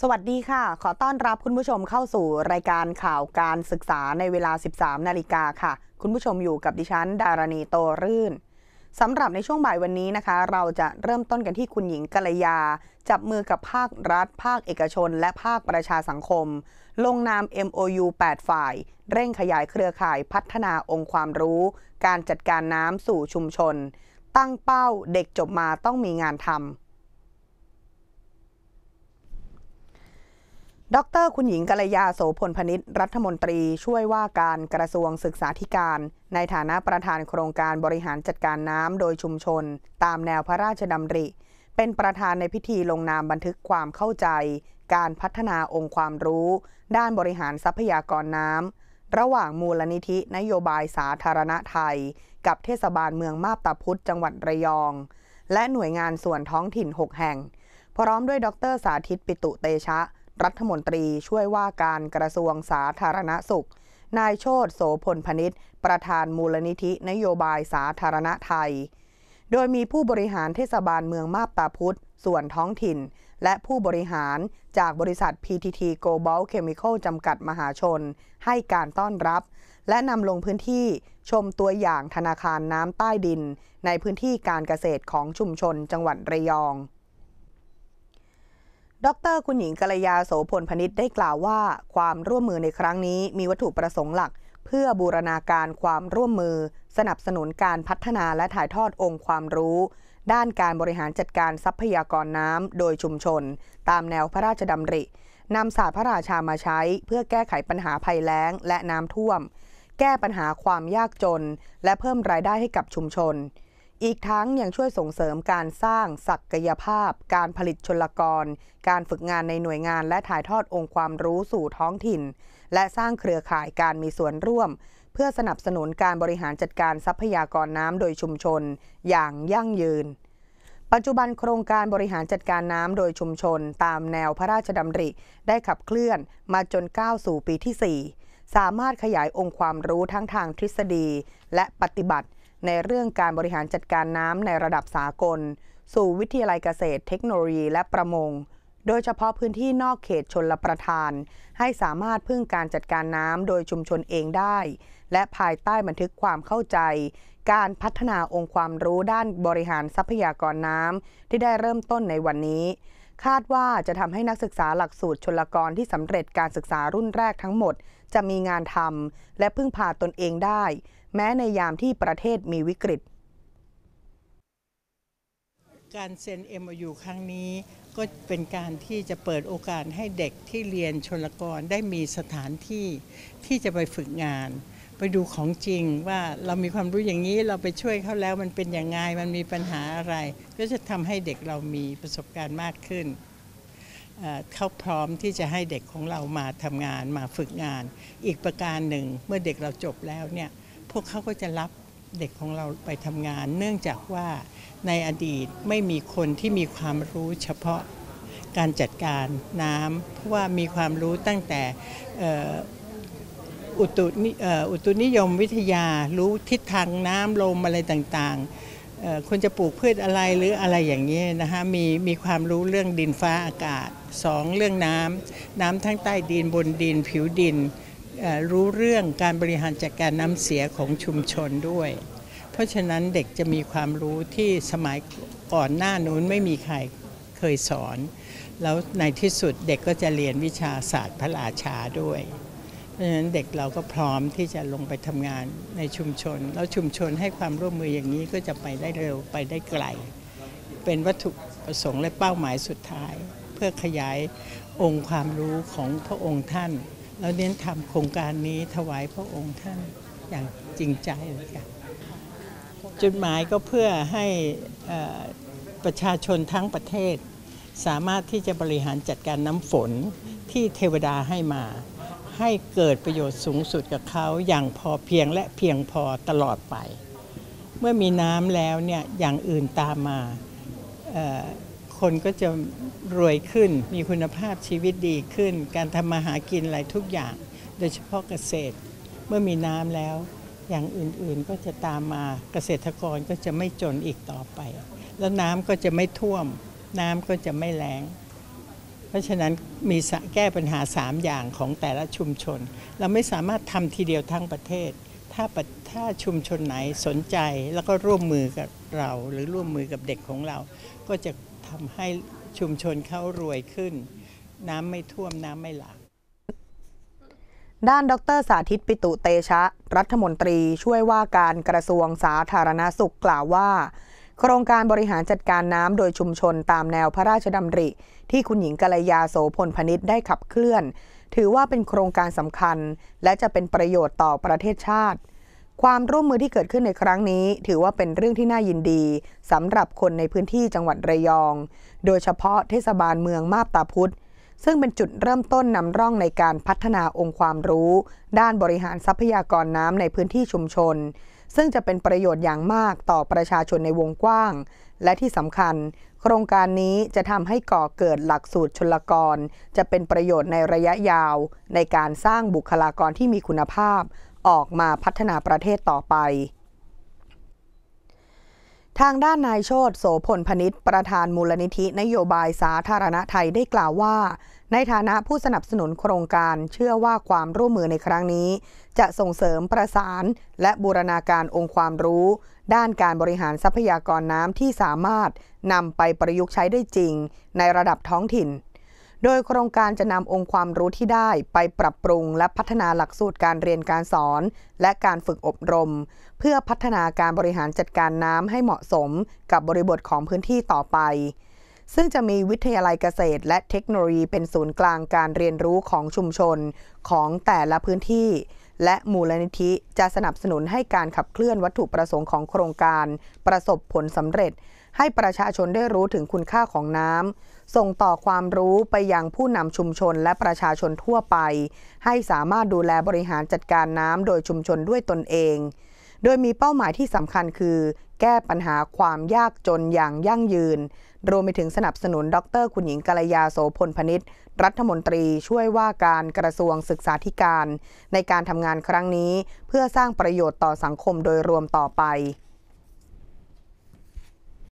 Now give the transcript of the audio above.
สวัสดีค่ะ ขอต้อนรับคุณผู้ชมเข้าสู่รายการข่าวการศึกษาในเวลา 13 นาฬิกาค่ะ คุณผู้ชมอยู่กับดิฉัน ดารณีโตรื่น สำหรับในช่วงบ่ายวันนี้นะคะ เราจะเริ่มต้นกันที่คุณหญิงกัลยา จับมือกับภาครัฐ ภาคเอกชน และภาคประชาสังคม ลงนาม MOU 8 ฝ่าย เร่งขยายเครือข่ายพัฒนาองค์ความรู้ การจัดการน้ำสู่ชุมชน ตั้งเป้าเด็กจบมาต้องมีงานทำดรคุณหญิงกัลยาโสพลพนิษฐ์รัฐมนตรีช่วยว่าการกระทรวงศึกษาธิการ ในฐานะประธานโครงการบริหารจัดการน้ำโดยชุมชนตามแนวพระราชดำริ เป็นประธานในพิธีลงนามบันทึกความเข้าใจ การพัฒนาองค์ความรู้ ด้านบริหารทรัพยากรน้ำระหว่างมูลนิธินโยบายสาธารณไทย กับเทศบาลเมืองมาบตาพุธจังหวัดระยอง และหน่วยงานส่วนท้องถิ่น 6 แห่ง พร้อมด้วยดรสาธิตปิตุเตชะรัฐมนตรีช่วยว่าการกระทรวงสาธารณสุข นายโชตโสพลพนิษฐ์ประธานมูลนิธินโยบายสาธารณไทย โดยมีผู้บริหารเทศบาลเมืองมาบตาพุธส่วนท้องถิ่น และผู้บริหารจากบริษัท PTT Global Chemical จำกัดมหาชน ให้การต้อนรับ และนำลงพื้นที่ชมตัวอย่างธนาคารน้ำใต้ดินในพื้นที่การเกษตรของชุมชนจังหวัดระยองดรคุณหญิงกัลยาโสพลพนิษฐ์ได้กล่าวว่า ความร่วมมือในครั้งนี้มีวัตถุประสงค์หลัก เพื่อบูรณาการความร่วมมือ สนับสนุนการพัฒนาและถ่ายทอดองค์ความรู้ ด้านการบริหารจัดการทรัพยากรน้ำโดยชุมชน ตามแนวพระราชดำรินำศาสตร์พระราชามาใช้เพื่อแก้ไขปัญหาภัยแล้งและน้ำท่วม แก้ปัญหาความยากจน และเพิ่มรายได้ให้กับชุมชนอีกทั้งยังช่วยส่งเสริมการสร้างศักยภาพ การผลิตชลกร การฝึกงานในหน่วยงานและถ่ายทอดองค์ความรู้สู่ท้องถิ่น และสร้างเครือข่ายการมีส่วนร่วม เพื่อสนับสนุนการบริหารจัดการทรัพยากรน้ำโดยชุมชนอย่างยั่งยืน ปัจจุบันโครงการบริหารจัดการน้ำโดยชุมชน ตามแนวพระราชดำริได้ขับเคลื่อน มาจนก้าวสู่ปีที่ 4 สามารถขยายองค์ความรู้ทั้งทางทฤษฎี และปฏิบัติในเรื่องการบริหารจัดการน้ำในระดับสากล สู่วิทยาลัยเกษตร เทคโนโลยี และประมงโดยเฉพาะพื้นที่นอกเขตชนละประทาน ให้สามารถพึ่งการจัดการน้ำโดยชุมชนเองได้ และภายใต้บันทึกความเข้าใจ การพัฒนาองค์ความรู้ด้านบริหารทรัพยากรน้ำที่ได้เริ่มต้นในวันนี้ คาดว่าจะทำให้นักศึกษาหลักสูตรชนลกรที่สำเร็จการศึกษารุ่นแรกทั้งหมด จะมีงานทำและพึ่งพาตนเองได้แม้ในยามที่ประเทศมีวิกฤต การเซ็น MOU ครั้งนี้ก็เป็นการที่จะเปิดโอกาสให้เด็กที่เรียนชนลกร ได้มีสถานที่ที่จะไปฝึกงาน ไปดูของจริงว่าเรามีความรู้อย่างนี้เราไปช่วยเขาแล้วมันเป็นอย่างไงมันมีปัญหาอะไร ก็จะทำให้เด็กเรามีประสบการณ์มากขึ้น เขาพร้อมที่จะให้เด็กของเรามาทำงานมาฝึกงาน อีกประการหนึ่งเมื่อเด็กเราจบแล้วเนี่ยพวกเขาก็จะรับเด็กของเราไปทำงาน เนื่องจากว่าในอดีตไม่มีคนที่มีความรู้เฉพาะการจัดการน้ำเพราะว่ามีความรู้ตั้งแต่อุตุอุตุนิยมวิทยารู้ทิศทางน้ำลมอะไรต่างๆควรจะปลูกพืชอะไรหรืออะไรอย่างนี้นะคะมีมีความรู้เรื่องดินฟ้าอากาศสองเรื่องน้ำน้ำทั้งใต้ดินบนดินผิวดินรู้เรื่องการบริหารจัดการน้ำเสียของชุมชนด้วย เพราะฉะนั้นเด็กจะมีความรู้ที่สมัยก่อนหน้านู้นไม่มีใครเคยสอน แล้วในที่สุดเด็กก็จะเรียนวิชาศาสตร์พระราชาด้วยเพราะฉะนั้นเด็กเราก็พร้อมที่จะลงไปทำงานในชุมชน แล้วชุมชนให้ความร่วมมืออย่างนี้ก็จะไปได้เร็วไปได้ไกลเป็นวัตถุประสงค์และเป้าหมายสุดท้าย เพื่อขยายองค์ความรู้ของพระองค์ท่านเราเน้นทำโครงการนี้ถวายพระองค์ท่านอย่างจริงใจเลยค่ะจุดหมายก็เพื่อให้ประชาชนทั้งประเทศ สามารถที่จะบริหารจัดการน้ำฝนที่เทวดาให้มา ให้เกิดประโยชน์สูงสุดกับเขาอย่างพอเพียงและเพียงพอตลอดไป เมื่อมีน้ำแล้วเนี่ยอย่างอื่นตามมาคนก็จะรวยขึ้น มีคุณภาพชีวิตดีขึ้น การทำมาหากินอะไรทุกอย่าง โดยเฉพาะเกษตร เมื่อมีน้ำแล้ว อย่างอื่นๆ ก็จะตามมา เกษตรกรก็จะไม่จนอีกต่อไป แล้วน้ำก็จะไม่ท่วม น้ำก็จะไม่แล้ง เพราะฉะนั้นมีแก้ปัญหา 3 อย่างของแต่ละชุมชน เราไม่สามารถทำทีเดียวทั้งประเทศ ถ้าถ้าชุมชนไหนสนใจแล้วก็ร่วมมือกับเราหรือร่วมมือกับเด็กของเรา ก็จะทำให้ชุมชนเขารวยขึ้น น้ำไม่ท่วมน้ำไม่หลาก ด้านดรสาธิตปิตุเตชะรัฐมนตรีช่วยว่าการกระทรวงสาธารณาสุขกล่าวว่า โครงการบริหารจัดการน้ำโดยชุมชนตามแนวพระราชดำริ ที่คุณหญิงกัลยาโสพลพนิษฐ์ได้ขับเคลื่อน ถือว่าเป็นโครงการสำคัญ และจะเป็นประโยชน์ต่อประเทศชาติความร่วมมือที่เกิดขึ้นในครั้งนี้ถือว่าเป็นเรื่องที่น่ายินดีสำหรับคนในพื้นที่จังหวัดระยอง โดยเฉพาะเทศบาลเมืองมาบตาพุธซึ่งเป็นจุดเริ่มต้นนำร่องในการพัฒนาองค์ความรู้ ด้านบริหารทรัพยากรน้ำในพื้นที่ชุมชน ซึ่งจะเป็นประโยชน์อย่างมากต่อประชาชนในวงกว้าง และที่สำคัญ โครงการนี้จะทำให้ก่อเกิดหลักสูตรชลกร จะเป็นประโยชน์ในระยะยาว ในการสร้างบุคลากรที่มีคุณภาพออกมาพัฒนาประเทศต่อไป ทางด้านนายโชตโสพลพนิษฐ์ประธานมูลนิธินโยบายสาธารณไทยได้กล่าวว่า ในฐานะผู้สนับสนุนโครงการเชื่อว่าความร่วมมือในครั้งนี้ จะส่งเสริมประสาน และบูรณาการองค์ความรู้ ด้านการบริหารทรัพยากรน้ำที่สามารถนำไปประยุกต์ใช้ได้จริงในระดับท้องถิ่นโดยโครงการจะนำองค์ความรู้ที่ได้ไปปรับปรุงและพัฒนาหลักสูตรการเรียนการสอน และการฝึกอบรม เพื่อพัฒนาการบริหารจัดการน้ำให้เหมาะสม กับบริบทของพื้นที่ต่อไป ซึ่งจะมีวิทยาลัยเกษตร และเทคโนโลยี เป็นศูนย์กลางการเรียนรู้ของชุมชน ของแต่ละพื้นที่ และมูลนิธิจะสนับสนุนให้การขับเคลื่อนวัตถุประสงค์ของโครงการ ประสบผลสำเร็จให้ประชาชนได้รู้ถึงคุณค่าของน้ำส่งต่อความรู้ไปยังผู้นำชุมชนและประชาชนทั่วไป ให้สามารถดูแลบริหารจัดการน้ำโดยชุมชนด้วยตนเอง โดยมีเป้าหมายที่สำคัญคือ แก้ปัญหาความยากจนอย่างยั่งยืน รวมไปถึงสนับสนุน ดรคุณหญิงกัลยาโสพลพนิษฐ์รัฐมนตรีช่วยว่าการกระทรวงศึกษาธิการ ในการทำงานครั้งนี้ เพื่อสร้างประโยชน์ต่อสังคมโดยรวมต่อไป